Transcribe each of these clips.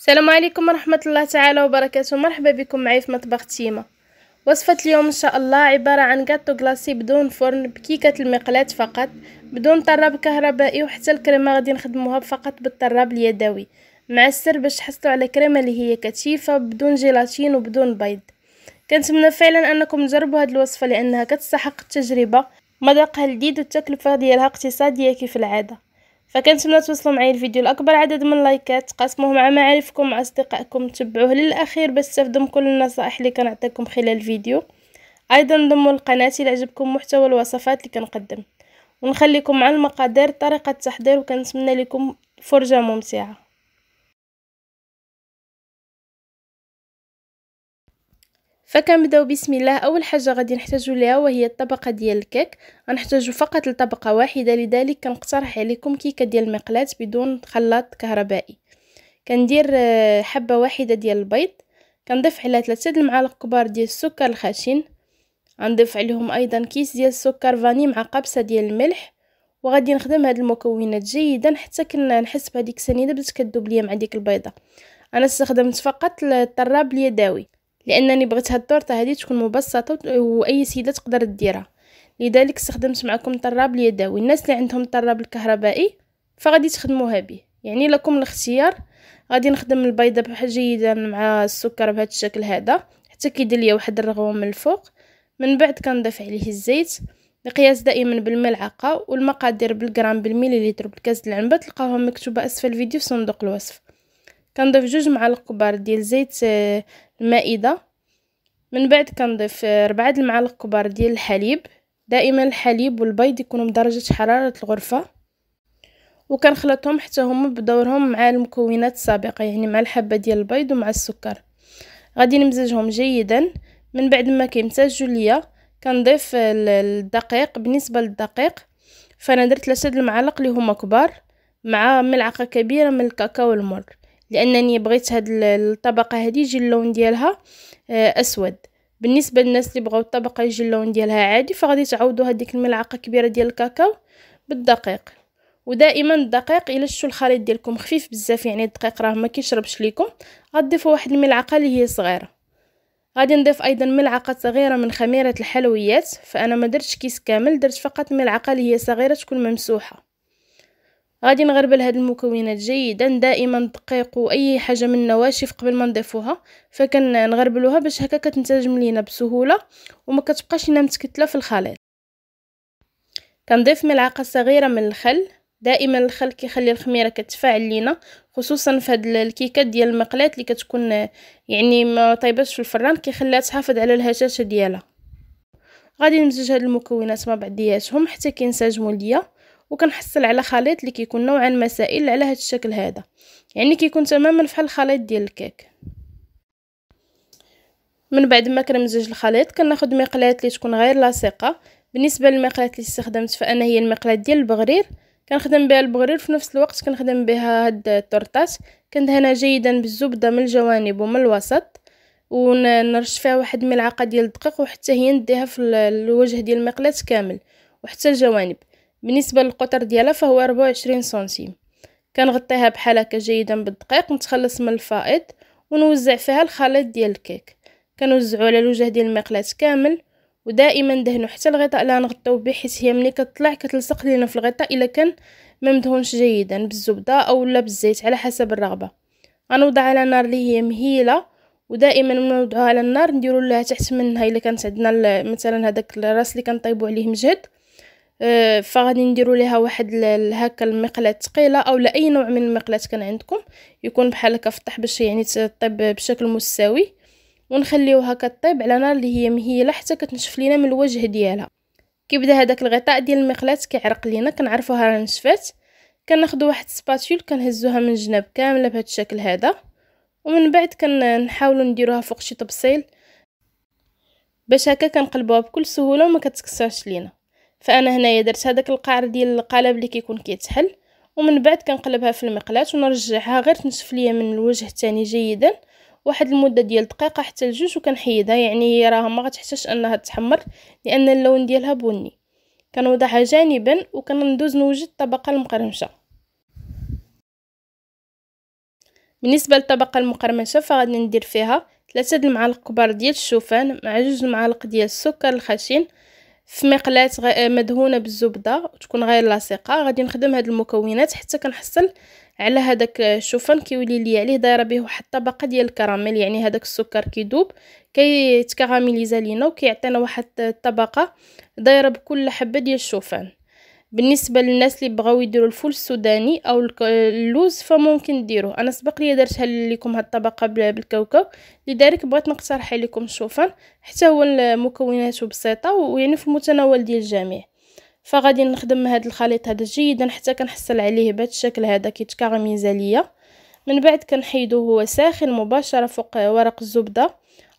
السلام عليكم ورحمة الله تعالى وبركاته مرحبا بكم معي في مطبخ تيمة وصفة اليوم إن شاء الله عبارة عن جاتو غلاسي بدون فرن بكيكة المقلاة فقط بدون طراب كهربائي وحتى الكريمة غادي نخدموها فقط بالطراب اليدوي مع السر باش تحصلوا على كريمة اللي هي كثيفة بدون جيلاتين وبدون بيض كنتمنى فعلا انكم تجربوا هذه الوصفة لانها كتستحق التجربة مذاقها لذيذ والتكلفة ديالها اقتصادية كيف العادة فكنتمنى توصلوا معايا الفيديو لاكبر عدد من اللايكات تقاسموه مع معارفكم مع اصدقائكم تبعوه للاخير باش تستافدوا من كل النصائح اللي كنعطيكم خلال الفيديو ايضا انضموا لقناتي الى عجبكم محتوى الوصفات اللي كنقدم ونخليكم مع المقادير طريقه التحضير وكنتمنى لكم فرجه ممتعه فكنبداو بسم الله اول حاجه غادي نحتاجو ليها وهي الطبقه ديال الكيك غنحتاجو فقط لطبقه واحده لذلك كنقترح عليكم كيكه ديال المقلات بدون خلاط كهربائي كندير آه، حبه واحده ديال البيض كنضيف على 3 المعالق كبار ديال السكر الخشن غنضيف عليهم ايضا كيس ديال السكر فاني مع قبصه ديال الملح وغادي نخدم هاد المكونات جيدا حتى كنحس بهذيك السنيده بدات كدوب ليا مع ديك البيضه انا استخدمت فقط الطراب اليدوي لانني بغيت هاد التورته هادي تكون مبسطه واي سيده تقدر ديرها لذلك استخدمت معكم طراب اليدوي الناس اللي عندهم الطراب الكهربائي فغادي تخدموها به يعني لكم الاختيار غادي نخدم البيضه بحال جيدا مع السكر بهذا الشكل هذا حتى كيدير ليا واحد الرغوه من الفوق من بعد كنضيف عليه الزيت القياس دائما بالملعقه والمقادير بالجرام بالمليلتر بالكاس العنبه تلقاوها مكتوبه اسفل الفيديو في صندوق الوصف كنضيف جوج معالق كبار ديال زيت آه، المائدة من بعد كنضيف آه، ربعة المعالق كبار ديال الحليب دائما الحليب والبيض يكونوا بدرجه حراره الغرفه وكنخلطهم حتى هما بدورهم مع المكونات السابقه يعني مع الحبه ديال البيض ومع السكر غادي نمزجهم جيدا من بعد ما كيمتزجوا ليا كنضيف آه، الدقيق بالنسبه للدقيق فانا درت ثلاثه المعالق اللي هما كبار مع ملعقه كبيره من الكاكاو المر لانني بغيت هاد الطبقه هذه يجي اللون ديالها آه، اسود بالنسبه للناس اللي بغاو الطبقه يجي اللون ديالها عادي فغادي تعوضوا هذيك الملعقه كبيره ديال الكاكاو بالدقيق ودائما الدقيق الا شتو الخليط ديالكم خفيف بزاف يعني الدقيق راه ما كيشربش ليكم غضيفوا واحد الملعقه اللي هي صغيره غادي نضيف ايضا ملعقه صغيره من خميره الحلويات فانا ما درتش كيس كامل درت فقط ملعقه اللي هي صغيره تكون ممسوحه غادي نغربل هاد المكونات جيدا دائما دقيقوا اي حاجه من النواشف قبل ما نضيفوها فكنغربلوها باش هكا كتنسجم لينا بسهوله وما كتبقاش لينا متكتله في الخليط كنضيف ملعقه صغيره من الخل دائما الخل كيخلي الخميره كتفاعل لينا خصوصا في هاد الكيكات ديال المقلات اللي كتكون يعني ما طيبش في الفران كيخليها تحافظ على الهشاشه ديالها غادي نمزج هاد المكونات مع بعضياتهم حتى كينسجموا ليا وكنحصل على خليط اللي كيكون نوعا ما سائل على هذا الشكل هذا يعني كيكون تماما بحال الخليط ديال الكيك من بعد ما كنمزج الخليط كناخذ مقلاه اللي تكون غير لاصقه بالنسبه للمقلاه اللي استخدمت فانا هي المقلاه ديال البغرير كنخدم بها البغرير في نفس الوقت كنخدم بها هاد الطرطاس كندهنها جيدا بالزبده من الجوانب ومن الوسط ونرش فيها واحد ملعقه ديال الدقيق وحتى هي نديها في الوجه ديال المقلاه كامل وحتى الجوانب بالنسبة للقطر ديالها فهو ربعة وعشرين سنتيم كنغطيها بحال هكا جيدا بالدقيق نتخلص من الفائض ونوزع فيها الخليط ديال الكيك كنوزعو على الوجه ديال المقلاة كامل ودائما دهنو حتى الغطاء اللي غنغطيو به حيت هي ملي كتطلع كتلصق لينا في الغطاء الا كان ما مدهونش جيدا بالزبده او لا بالزيت على حسب الرغبه غنوضع على نار اللي هي مهيله ودائما ملي نوضعوها على النار نديرو لها تحت منها الا كانت عندنا مثلا هذاك الراس اللي كنطيبو عليه مجهد آه، فغادي نديروا ليها واحد هكا المقله ثقيله او اي نوع من المقلات كان عندكم يكون بحال هكا فطح باش يعني تطيب بشكل مستوي ونخليوها كطيب على نار اللي هي مهيله حتى كتنشف لينا من الوجه ديالها كيبدا هذاك الغطاء ديال المقلاة كيعرق لينا كنعرفوها راه نشفات كناخذ واحد سباتول كنهزوها من الجناب كامله بهذا الشكل هذا ومن بعد كنحاولوا نديروها فوق شي طبسيل باش هكا كنقلبوها بكل سهوله وما كتكسرش لينا فانا هنايا درت هذاك القعر ديال القالب اللي كيكون كيتحل ومن بعد كنقلبها في المقلاة ونرجعها غير تنشف ليا من الوجه الثاني جيدا واحد المده ديال دقيقه حتى لجوج وكنحيدها يعني هي راه ما غتحتاجش انها تحمر لان اللون ديالها بني كنوضعها جانبا وكندوز نوجد الطبقه المقرمشه بالنسبه للطبقه المقرمشه فغادي ندير فيها ثلاثة د المعالق كبار ديال الشوفان مع جوج المعالق ديال السكر الخشن في مقلاة آه، مدهونه بالزبده تكون غير لاصقه غادي نخدم هاد المكونات حتى كنحصل على هذاك آه، الشوفان كيولي لي عليه دايره به واحد الطبقه ديال الكراميل يعني هذاك السكر كيذوب كيتكراميليزا لينا وكيعطينا واحد الطبقه دايره بكل حبه ديال الشوفان بالنسبه للناس اللي بغاو يديروا الفول السوداني او اللوز فممكن ديروه انا سبق لي درتها لكم هاد الطبقه بالكاوكاو لذلك بغيت نقترح لكم الشوفان حتى هو المكونات بسيطه ويعني في المتناول ديال الجميع فغادي نخدم هاد الخليط هذا جيدا حتى كنحصل عليه بهذا الشكل هذا كيتكارميزا من بعد كنحيدو هو ساخن مباشره فوق ورق الزبده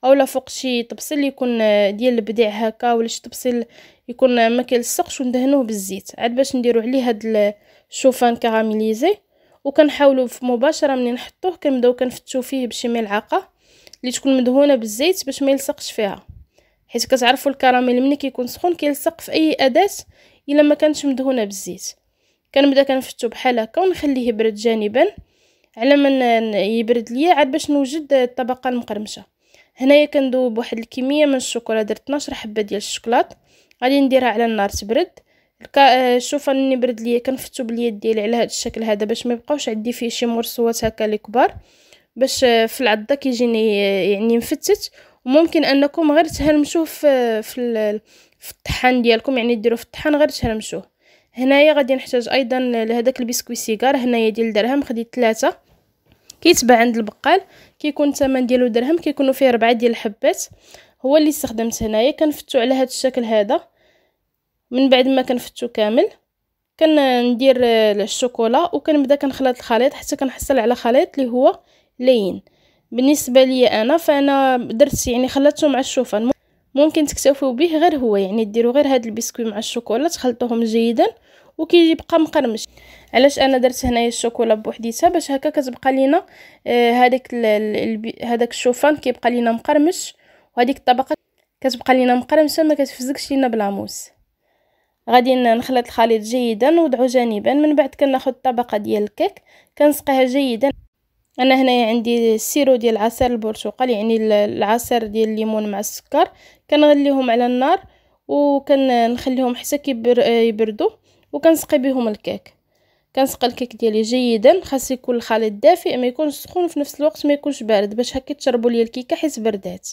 اولا فوق شي طبسيل يكون آه، ديال البديع هكا ولا شي طبسيل يكون آه، ما كيلصقش وندهنوه بالزيت عاد باش نديرو عليه هاد الشوفان كراميليزي وكنحاولوا مباشره ملي نحطوه كنبداو كنفتو فيه بشي ملعقه اللي تكون مدهونه بالزيت باش ما يلصقش فيها حيت كتعرفوا الكراميل ملي كيكون سخون كيلصق في اي اداه الا ما كانتش مدهونه بالزيت كنبدا كنفتو بحال هكا ونخليه يبرد جانبا على ما يبرد ليا عاد باش نوجد آه، الطبقه المقرمشه هنايا كندوب واحد الكميه من الشوكولا درت 12 حبه ديال الشوكولات غادي نديرها على النار تبرد الكا... الشوفان آه، اللي برد ليا كنفتو باليد ديالي على هذا الشكل هذا باش ما يبقاوش عندي فيه شي مرسوات هكا اللي كبار باش آه، في العضه كيجيني آه، يعني مفتت وممكن انكم غير تهرمشوه في في, الطحان ديالكم يعني ديروه في الطحان غير تهرمشوه هنايا غادي نحتاج ايضا لهداك البسكويت سيجار هنايا ديال درهم خديت ثلاثة كيتباع عند البقال كيكون الثمن ديالو درهم كيكونوا فيه ربعه ديال الحبات هو اللي استخدمت هنايا كنفتو على هذا الشكل هذا من بعد ما كنفتو كامل كندير الشوكولا وكنبدا كنخلط الخليط حتى كنحصل على خليط اللي هو لين بالنسبه ليا انا فانا درت يعني خلطته مع الشوفان ممكن تكتفوا به غير هو يعني ديروا غير هذا البسكوي مع الشوكولا تخلطوهم جيدا وكيبقى مقرمش علاش انا درت هنايا الشوكولا بوحديتها باش هكا كتبقى لينا هذاك آه، هذاك الشوفان كيبقى لينا مقرمش وهذيك الطبقه كتبقى لينا مقرمشه ما كتفزكش لينا بلاموس غادي نخلط الخليط جيدا ونوضعو جانبا من بعد كناخذ الطبقه ديال الكيك كنسقيها جيدا انا هنايا عندي السيرو ديال عصير البرتقال يعني العصير ديال الليمون مع السكر كنغليهم على النار وكنخليهم حتى كيبردوا آه، وكنسقي بهم الكيك كنسقي الكيك ديالي جيدا خاص يكون الخليط دافئ ما يكونش سخون وفي نفس الوقت ما يكونش بارد باش هكا تشربوا ليا الكيكه حيت بردات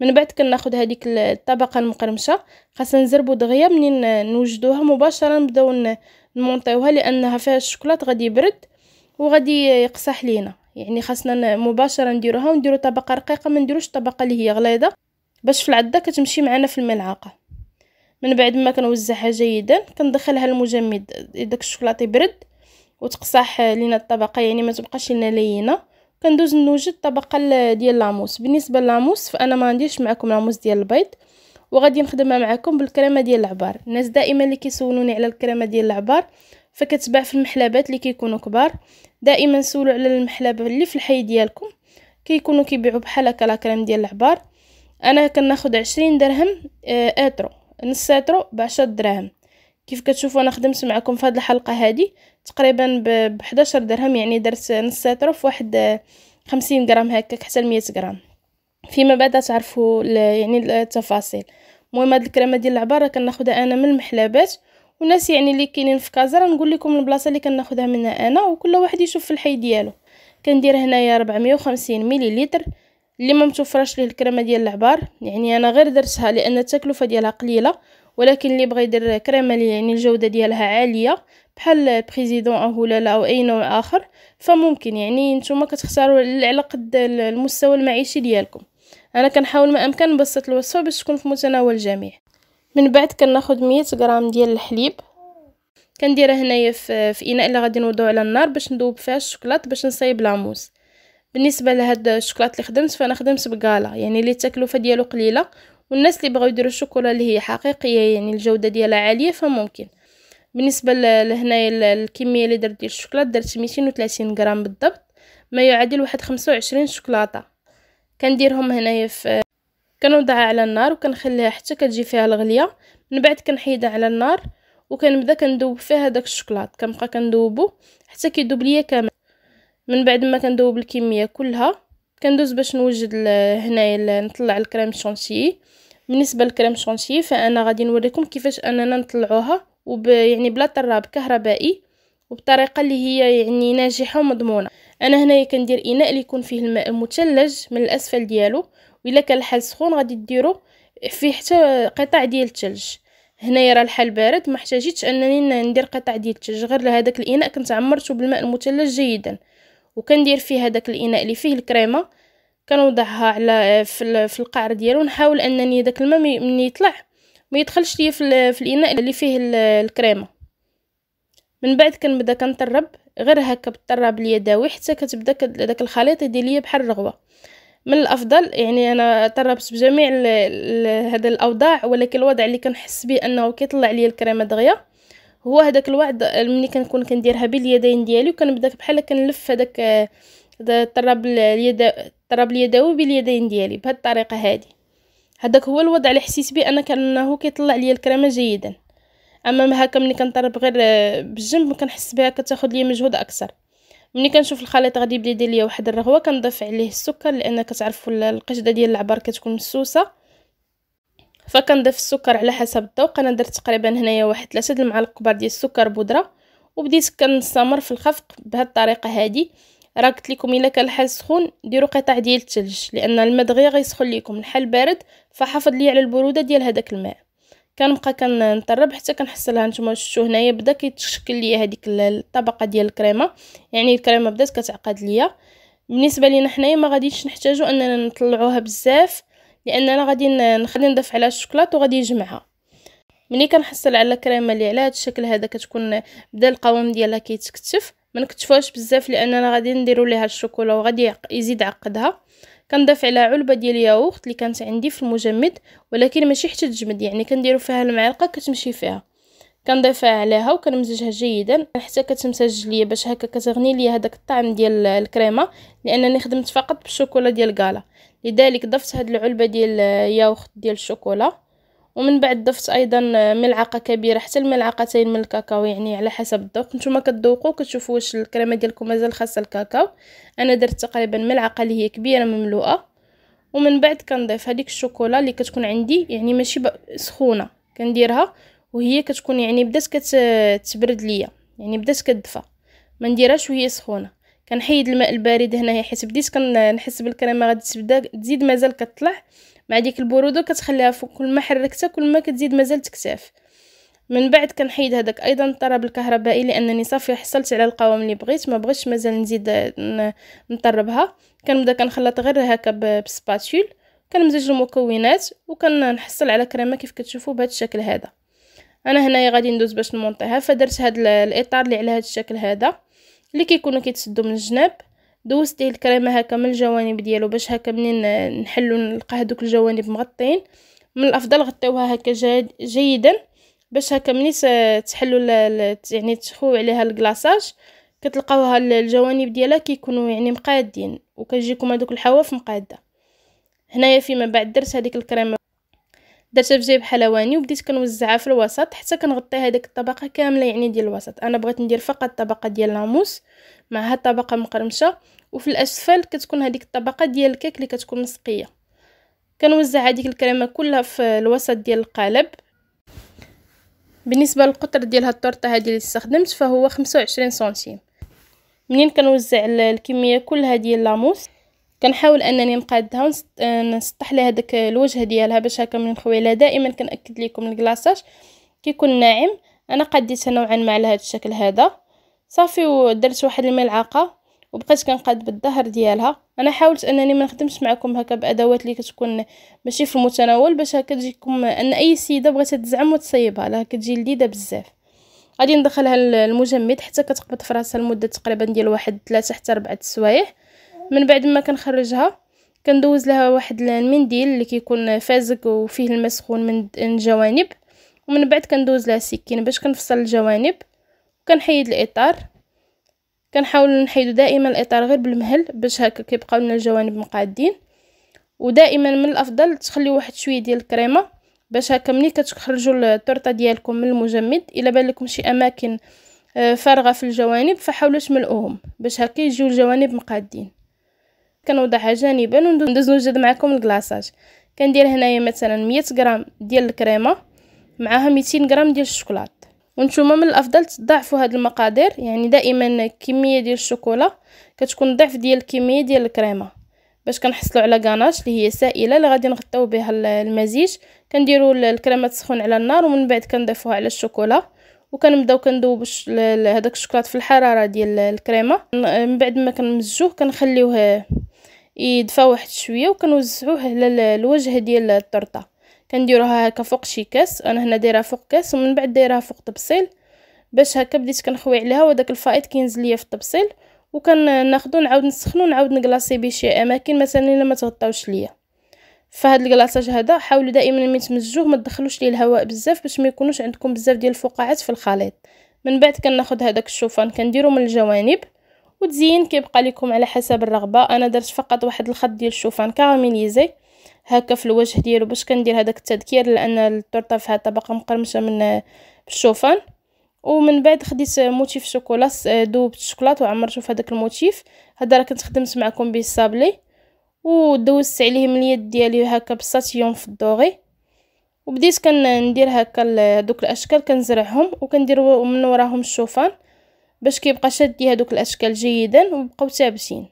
من بعد كناخذ هذيك الطبقه المقرمشه خاصنا نزربوا دغيا منين نوجدوها مباشره نبداو نمونطيوها لانها فيها الشوكولات غادي يبرد وغادي يقصح لينا يعني خاصنا مباشره نديروها ونديرو طبقه رقيقه ما نديروش الطبقه اللي هي غليظه باش في العده كتمشي معنا في الملعقه من بعد ما كنوزعها جيدا كندخلها المجمد داك الشوكولاط يبرد وتقصح لينا الطبقه يعني ما تبقاش لينا لينه كندوز نوجد الطبقه ديال لاموس بالنسبه للاموس فانا ما عنديش معكم لاموس ديال البيض وغادي نخدمها معكم بالكريمه ديال العبار الناس دائما اللي كيسولوني على الكريمه ديال العبار فكتباع في المحلبات اللي كيكونوا كبار دائما سولوا على المحلبه اللي في الحي ديالكم كيكونوا كيبيعوا بحال هكا لا كريم ديال العبار انا كناخذ عشرين درهم آه، اترو نساترو 10 دراهم كيف كتشوفوا انا خدمت معكم في هذه الحلقه هذه تقريبا ب 11 درهم يعني درت نساترو في واحد 50 غرام هكاك حتى 100 غرام فيما بعد تعرفوا يعني التفاصيل المهم هاد الكريمه ديال راه كناخدها انا من المحلبات والناس يعني اللي كاينين في كازا نقول لكم البلاصه اللي كناخدها منها انا وكل واحد يشوف في الحي ديالو كندير هنايا 450 مليلتر اللي ما متوفرش ليه الكريمه ديال العبار يعني انا غير درتها لان التكلفه ديالها قليله ولكن اللي بغى يدير كريمه اللي يعني الجوده ديالها عاليه بحال بريزيدون او هلاله او اي نوع اخر فممكن يعني نتوما كتختاروا على قد المستوى المعيشي ديالكم انا كنحاول ما امكن نبسط الوصفه باش تكون في متناول الجميع من بعد كناخذ 100 غرام ديال الحليب كنديرها هنايا في, في اناء اللي غادي نوضعو على النار باش نذوب فيها الشوكولات باش نصايب لاموس بالنسبه لهاد الشوكولات اللي خدمت فانا خدمت بكالا يعني اللي التكلفه ديالو قليله والناس اللي بغاو يديروا الشوكولا اللي هي حقيقيه يعني الجوده ديالها عاليه فممكن بالنسبه لهنايا الكميه اللي درت ديال الشوكولات درت 230 غرام بالضبط ما يعادل واحد 25 شوكولاته كنديرهم هنايا في كنوضعها على النار وكنخليها حتى كتجي فيها الغليه من بعد كنحيدها على النار وكنبدا كندوب فيها داك الشوكولات كنبقى كندوبو حتى كيدوب ليا كامل من بعد ما كندوب الكميه كلها كندوز باش نوجد هنايا نطلع الكريم شونتيي بالنسبه للكريم شونتيي فانا غادي نوريكم كيفاش اننا نطلعوها وب يعني بلا طراب كهربائي وبطريقه اللي هي يعني ناجحه ومضمونه انا هنايا كندير اناء اللي يكون فيه الماء المثلج من الاسفل ديالو الا كان الحال سخون غادي ديرو فيه حتى قطع ديال الثلج هنايا راه الحال بارد ما احتاجيتش انني ندير قطع ديال الثلج غير لهذاك الاناء كنت عمرته بالماء المثلج جيدا وكندير فيه هذاك الاناء اللي فيه الكريمه كنوضعها على آه، في, في القعر ديالو نحاول انني داك الماء ملي يطلع ما يدخلش ليا في, في الاناء اللي فيه الكريمه من بعد كنبدا كنطرب غير هكا بالطراب اليدوي حتى كتبدا داك الخليط يدير ليا بحال الرغوه من الافضل يعني انا طربت بجميع هذا الاوضاع ولكن الوضع اللي كنحس به انه كيطلع ليا الكريمه دغيا هو هذاك الوعد ملي كنكون كنديرها باليدين ديالي وكنبدا بحال كنلف هذاك الطراب اليد الطراب اليدوي باليدين ديالي بهذه الطريقه هذه هذاك هو الوضع اللي حسيت به انا كانه كيطلع ليا الكريمه جيدا اما هكا ملي كنطرب غير بالجنب كنحس بها كتاخذ ليا مجهود اكثر ملي كنشوف الخليط غادي يبدا يدير ليا واحد الرغوه كنضيف عليه السكر لان كتعرفوا القشده ديال العبر كتكون مسوسه فكنضيف السكر على حسب الذوق انا درت تقريبا هنايا واحد 3 د المعالق كبار ديال السكر بودره وبديت كنستمر في الخفق بهاد الطريقه هادي راه قلت لكم الا كان الحال سخون ديروا قطع ديال الثلج لان الماء دغيا غيسخن لكم الحال بارد فحافظ لي على البروده ديال هذاك الماء كنبقى كنطرب حتى كنحصلها نتوما شفتوا هنايا بدا كيتشكل ليا هذيك الطبقه ديال الكريمه يعني الكريمه بدات كتعقد ليا بالنسبه لينا حنايا ما غاديش نحتاجو اننا نطلعوها بزاف لان انا غادي نخلي نضيف عليها الشوكولاط وغادي نجمعها ملي كنحصل على الكريمه اللي على هذا الشكل هذا كتكون بدا القوام ديالها كيتكتف ما نكتفوهاش بزاف لاننا غادي نديرو ليها الشوكولا وغادي يزيد عقدها كنضيف عليها علبه ديال الياغورت اللي كانت عندي في المجمد ولكن ماشي حتى تجمد يعني كنديرو فيها المعلقه كتمشي فيها كنضيفها عليها وكنمزجها جيدا حتى كتمسج ليا باش هكا كتغني ليا هذاك الطعم ديال الكريمه لانني خدمت فقط بالشوكولا ديال كالا لذلك ضفت هاد العلبة ديال ياوخت ديال الشوكولا ومن بعد ضفت ايضا ملعقه كبيره حتى الملعقتين من الكاكاو يعني على حسب الذوق نتوما كتذوقوا كتشوفوا واش الكريمه ديالكم مازال خاصه الكاكاو انا درت تقريبا ملعقه اللي هي كبيره مملوءه ومن بعد كنضيف هذيك الشوكولا اللي كتكون عندي يعني ماشي سخونه كنديرها وهي كتكون يعني بدات كتبرد ليا يعني بدات كتدفى ما نديرهاش وهي سخونه كنحيد الماء البارد هنايا حيت بديت كنحس بالكريمه غادي تبدا تزيد مازال كطلع مع ديك البروده كتخليها فوق كل ما حركتها كل ما كتزيد مازال تكتاف من بعد كنحيد هذاك ايضا الطراب الكهربائي لانني صافي حصلت على القوام اللي بغيت ما بغيتش مازال نزيد نطربها كنبدا كنخلط غير هكا بسباتول كنمزج المكونات وكنحصل على كريمه كيف كتشوفوا بهذا الشكل هذا انا هنايا غادي ندوز باش نمونطيها فدرت هذا الاطار اللي على هذا الشكل هذا اللي كيكونوا كيتسدوا من الجناب دوزت ليه الكريمه هكا من الجوانب ديالو باش هكا منين نحلو نلقى هذوك الجوانب مغطين من الافضل غطيوها هكا جيد جيدا باش هكا ملي تحلو يعني تخوي عليها الكلاصاج كتلقاوها الجوانب ديالها كيكونوا يعني مقادين وكيجيكم هذوك الحواف مقاده هنايا فيما بعد درت هذيك الكريمه درتها في جيب حلواني وبديت كنوزعها في الوسط حتى كنغطي هذيك الطبقه كامله يعني ديال الوسط انا بغيت ندير فقط طبقه ديال لاموس معها الطبقه مقرمشه وفي الاسفل كتكون هذيك الطبقه ديال الكيك اللي كتكون مسقيه كنوزع هذيك الكريمه كلها في الوسط ديال القالب بالنسبه للقطر ديال هاد الطورطه هذه اللي استخدمت فهو 25 سنتيم منين كنوزع الكميه كلها ديال لاموس كنحاول انني نقادها آه، ونسطح لها داك الوجه ديالها باش هكا من الخويله دائما كنأكد لكم الكلاصاج كيكون ناعم انا قديتها نوعا ما على هذا الشكل هذا صافي ودرت واحد الملعقه وبقيت كنقاد بالظهر ديالها انا حاولت انني ما نخدمش معكم هكا بادوات اللي كتكون ماشي في المتناول باش هكا تجيكم ان اي سيده بغات تزعم وتصيبها راه كتجي لذيذه بزاف غادي ندخلها المجمد حتى كتقبض في راسها لمده تقريبا ديال واحد 3 حتى 4 السوايع من بعد ما كنخرجها كندوز لها واحد المنديل اللي كيكون فازق وفيه الماء سخون من الجوانب ومن بعد كندوز لها سكين باش كنفصل الجوانب وكنحيد الاطار كنحاول نحيدو دائما الاطار غير بالمهل باش هكا كيبقاو لنا الجوانب مقادين ودائما من الافضل تخليو واحد شويه ديال الكريمه باش هكا ملي كتخرجوا التورته ديالكم من المجمد الا بان لكم شي اماكن آه، فارغه في الجوانب فحاولوا تملؤوهم باش هكا يجيو الجوانب مقادين كنوضعها جانبا وندوز نوجد معكم الكلاصاج كندير هنايا مثلا 100 غرام ديال الكريمه معاها 200 غرام ديال الشوكولات وانتم من الافضل تضاعفوا هاد المقادير يعني دائما كميه ديال الشوكولا كتكون ضعف ديال الكميه ديال الكريمه باش كنحصلوا على غاناش اللي هي سائله اللي غادي نغطيو بها المزيج كنديروا الكريمه تسخن على النار ومن بعد كنضيفوها على الشوكولا وكنبداو كندوب هذاك الشوكولات في الحراره ديال الكريمه من بعد ما كنمزجوه كنخليوه يدفى واحد شويه وكنوزعوه على الوجه ديال الطرطه كنديروها هكا فوق شي كاس انا هنا دايره فوق كاس ومن بعد دايره فوق طبسيل باش هكا بديت كنخوي عليها وداك الفائض كينزل ليا في الطبسيل وكناخذو نعاود نسخنو نعاود نكلاصي به شي اماكن مثلا الا ما تغطاوش ليا فهاد الكلاصاج هذا حاولوا دائما ملي تمزجوه ما تدخلوش ليه الهواء بزاف باش ما يكونوش عندكم بزاف ديال الفقاعات في الخليط من بعد كناخذ هذاك الشوفان كنديرو من الجوانب وتزين كيبقى لكم على حسب الرغبه انا درت فقط واحد الخط ديال الشوفان كاراميليزي هكا في الوجه ديالو باش كندير هذاك التذكير لان التورته فيها طبقه مقرمشه من الشوفان ومن بعد خديت موتيف شوكولا دوبت الشوكولاط وعمرته في هذاك الموتيف هذا راه كنت خدمت معكم به الصابلي ودوزت عليه من اليد ديالي هكا بالساتيون في الدوغي وبديت كندير هكا دوك الاشكال كنزرعهم وكندير من وراهم الشوفان باش كيبقى شادي هذوك الاشكال جيدا وبقاو ثابتين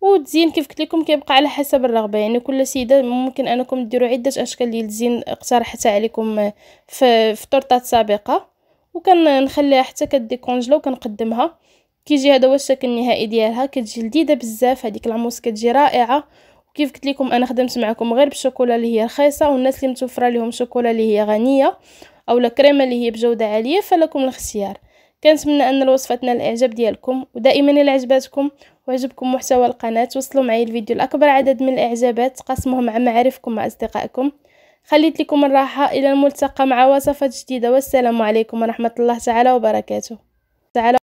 والتزيين كيف قلت لكم كيبقى على حسب الرغبه يعني كل سيده ممكن انكم ديروا عده اشكال ديال الزين اقترحتها عليكم في في طرطات سابقه وكنخليها حتى كديكونجلا وكنقدمها كيجي هذا هو الشكل النهائي ديالها كتجي لذيذه بزاف هذيك العموس كتجي رائعه وكيف قلت لكم انا خدمت معكم غير بالشوكولا اللي هي رخيصه والناس اللي متوفره لهم شوكولا اللي هي غنيه اولا كريمه اللي هي بجوده عاليه فلكم الاختيار كنتمنى ان الوصفه تنال الاعجاب ديالكم ودائما الى عجباتكم وعجبكم محتوى القناه وصلوا معي الفيديو لاكبر عدد من الاعجابات تقاسموه مع معارفكم مع اصدقائكم خليت لكم الراحه الى الملتقى مع وصفات جديده والسلام عليكم ورحمه الله تعالى وبركاته تعالى